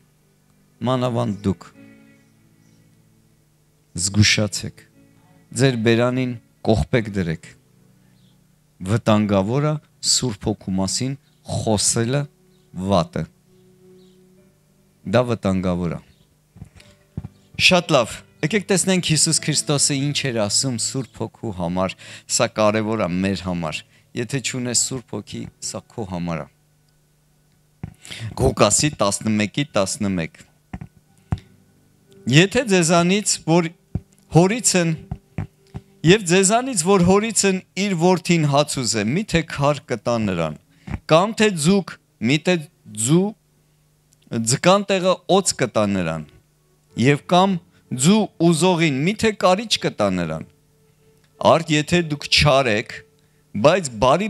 Մանավանդ դուք զգուշացեք։ Ձեր բերանին կողպեք դրեք։ Վտանգավորը Սուրբ Հոգու մասին խոսելը վատը։ Դա վտանգավոր է։ Շատ լավ։ Եկեք տեսնենք Հիսուս Քրիստոսը ինչ էր ասում Սուրբ Հոգու համար։ Սա կարևոր է մեր համար։ Եթե չունես Սուրբ Հոգի, սա քո համար է։ Ղուկասի 11-ի 11։ Եթե ձեզանից, որ հորից են Եվ ձեզանից որ հորիցն իր worth-ին հաց ուզե, մի թե քար կտա նրան, կամ թե ձուկ Միտե ձու ձկան տեղը օծ կտա նրան եւ կամ ձու ուզողին միթե կարիճ կտա նրան արդ եթե դուք չար եք բայց բարի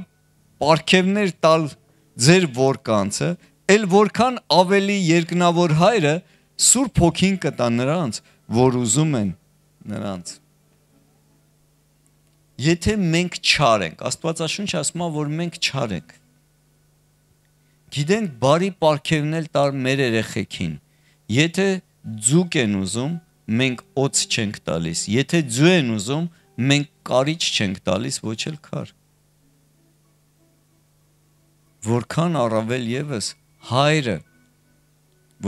պարքևներ տալ ձեր որկանցը ել որքան ավելի երկնավոր հայրը սուրբ հոգին կտա նրանց որ ուզում են նրանց եթե մենք չար ենք աստվածաշունչը ասում է որ մենք չար ենք գիտենք բարի պարգևնել տար մեր երեխեքին։ Եթե ձուկ են ուզում, մենք օծ չենք տալիս։ Եթե ձու են ուզում, մենք կարիչ չենք տալիս, ոչ էլ քար։ Որքան առավել եւս հայրը,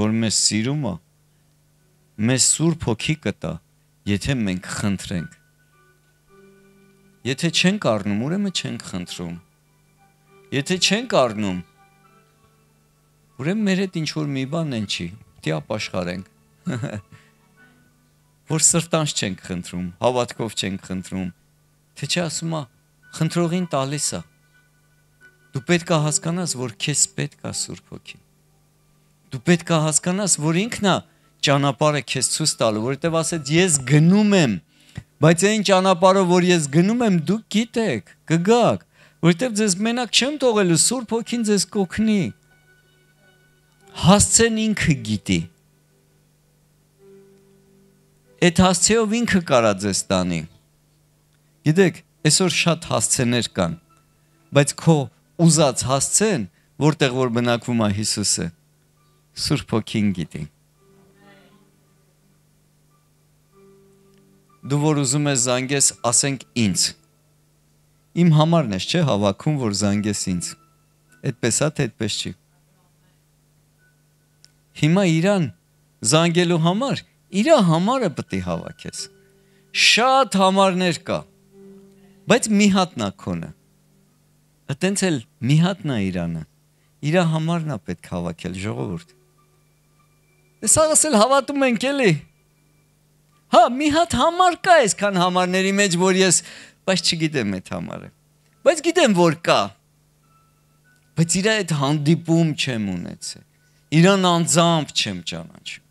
որ մեզ սիրում է, մեզ սուրբ հոգի կտա, եթե մենք խնդրենք։ Եթե չենք առնում, ուրեմն չենք խնդրում։ Եթե չենք առնում, Ուրեմն մեր հետ ինչ որ մի բան են չի, դի դե ապաշխարենք։ Որ սրտանց չենք խնդրում, հավատքով չենք խնդրում։ Թե չէ ասում է, խնդրողին տալիս է։ Դու պետք է հասկանաս, որ քեզ պետք է Սուրբ Հոգին։ Դու պետք է հասկանաս, որ ինքն է ճանապարհը քեզ ցույց տալու, որովհետև ասեց ես գնում եմ, բայց այն ճանապարհը, որ ես գնում եմ, դուք գիտեք, կգաք, որովհետև ձեզ մենակ չեմ թողելու, Սուրբ Հոգին ձեզ կօգնի հասցեն ինքը գիտի։ Այդ հասցեով ինքը կարա ձեզ տանի։ Գիտեք, այսօր շատ հասցեներ կան, բայց քո ուզած հասցեն, որտեղ որ բնակվում է Հիսուսը, Սուրբ Հոգին գիտի։ Դու որ ուզում ես զանգես, ասենք ինձ։ Իմ համարն ես, չէ՞, հավաքում, որ զանգես ինձ։ Այդպես է, թե այդպես չի։ Հիմա իրան զանգելու համար իր համարը պետք է հավաքես։ Շատ համարներ կա։ Բայց մի հատ նա քոնը։ Այդտենց էլ մի հատ նա իրանը։ Իր համարն է պետք հավաքել ժողովուրդ։ Սարս էլ հավատում ենք էլի։ Հա, մի հատ համար կա այսքան համարների մեջ, որ ես բայց չգիտեմ այդ համարը։ Բայց գիտեմ, որ կա։ Բայց իրա այդ հանդիպում չեմ ունեցել։ Իրան անձամբ չեմ ճանաչում։